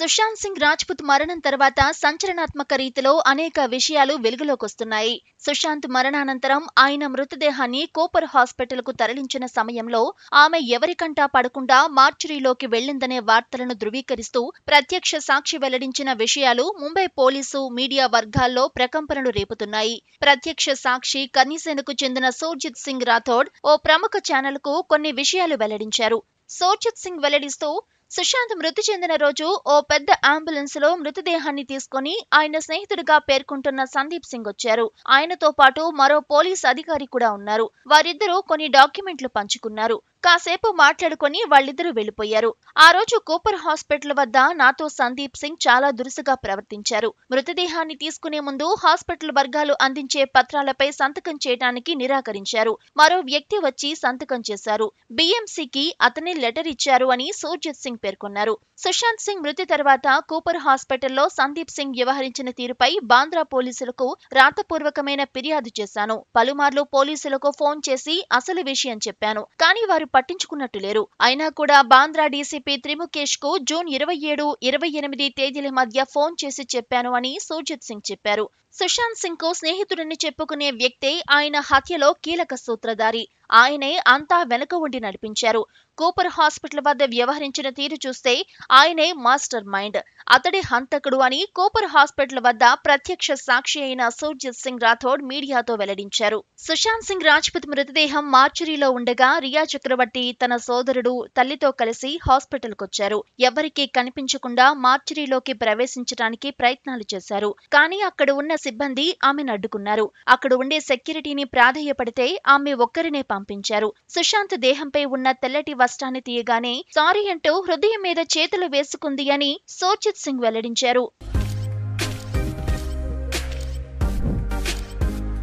సుశాంత్ సింగ్ రాజ్పుత్ మరణం తర్వాత సంచలనాత్మక రీతిలో అనేక విషయాలు వెలుగులోకొస్తున్నాయి సుశాంత్ మరణానంతరం ఆయన మృతదేహాన్ని కోపర్ హాస్పిటల్కు తరలించిన సమయంలో ఆమె ఎవరికంటా పడకుండా మార్చురీలోకి వెళ్లిందనే వార్తలను ధృవీకరిస్తూ ప్రత్యక్ష సాక్షి వెల్లడించిన విషయాలు ముంబై పోలీసు మీడియా వర్గాల్లో ప్రకంపనలు రేపుతున్నాయి ప్రత్యక్ష సాక్షి కనీసేందుకు చెందిన సూర్జిత్ సింగ్ రాథోడ్ ఓ ప్రముఖ ఛానల్కు కొన్ని విషయాలు వెల్లడించారు సూర్జిత్ సింగ్ వెల్లడిస్తూ సుశాంత్ మృతి చెందిన రోజు ఓ పెద్ద అంబులెన్స్ లో మృతదేహాన్ని తీసుకుని ఆయన స్నేహితుడిగా పేర్కొంటున్న సందీప్ సింగ్ వచ్చారు ఆయనతో పాటు మరో పోలీస్ అధికారి కూడా ఉన్నారు వారిద్దరూ కొన్ని డాక్యుమెంట్లు పంచుకున్నారు కాసేపు మాట్లాడుకుని వాళ్ళిద్దరూ వెళ్ళిపోయారు ఆ రోజు కూపర్ హాస్పిటల్ వద్ద నాతో సందీప్ సింగ్ చాలా దురుసుగా ప్రవర్తించారు మృతదేహాన్ని తీసుకునే ముందు హాస్పిటల్ వర్గాలు అందించే పత్రాలపై సంతకం చేయడానికి నిరాకరించారు మరో వ్యక్తి వచ్చి సంతకం చేశారు బీఎంసీకి అతనే లెటర్ ఇచ్చారు అని సూర్జిత్ సింగ్ పేర్కొన్నారు సుశాంత్ సింగ్ మృతి తర్వాత కూపర్ హాస్పిటల్లో సందీప్ సింగ్ వ్యవహరించిన తీరుపై బాంద్రా పోలీసులకు రాతపూర్వకమైన ఫిర్యాదు చేశాను పలుమార్లు పోలీసులకు ఫోన్ చేసి అసలు విషయం చెప్పాను కానీ వారు పట్టించుకున్నట్టు లేరు అయినా కూడా బాంద్రా డీసీపీ త్రిముఖేష్ కు జూన్ ఇరవై ఏడు ఇరవై ఎనిమిది తేదీల మధ్య ఫోన్ చేసి చెప్పాను అని సుర్జిత్ సింగ్ చెప్పారు సుశాంత్ సింగ్ కు స్నేహితుడని చెప్పుకునే వ్యక్తే ఆయన హత్యలో కీలక సూత్రధారి ఆయనే అంతా వెనుక ఉండి నడిపించారు కూపర్ హాస్పిటల్ వద్ద వ్యవహరించిన తీరు చూస్తే ఆయనే మాస్టర్ మైండ్ అతడే హంతకుడు అని కూపర్ హాస్పిటల్ వద్ద ప్రత్యక్ష సాక్షి అయిన సూర్జిత్ సింగ్ రాథోడ్ మీడియాతో వెల్లడించారు సుశాంత్ సింగ్ రాజ్పుత్ మృతదేహం మార్చురీలో ఉండగా రియా చక్రవర్తి తన సోదరుడు తల్లితో కలిసి హాస్పిటల్కొచ్చారు ఎవరికీ కనిపించకుండా మార్చురీలోకి ప్రవేశించడానికి ప్రయత్నాలు చేశారు కానీ అక్కడ ఉన్న సిబ్బంది ఆమెను అడ్డుకున్నారు అక్కడ ఉండే సెక్యూరిటీని ప్రాధేయపడితే ఆమె ఒక్కరినే పంపారు పంపించారు సుశాంత్ దేహంపై ఉన్న తెల్లటి వస్త్రాన్ని తీయగానే సారీ అంటూ హృదయం మీద చేతులు వేసుకుంది అని సోర్జిత్ సింగ్ వెల్లడించారు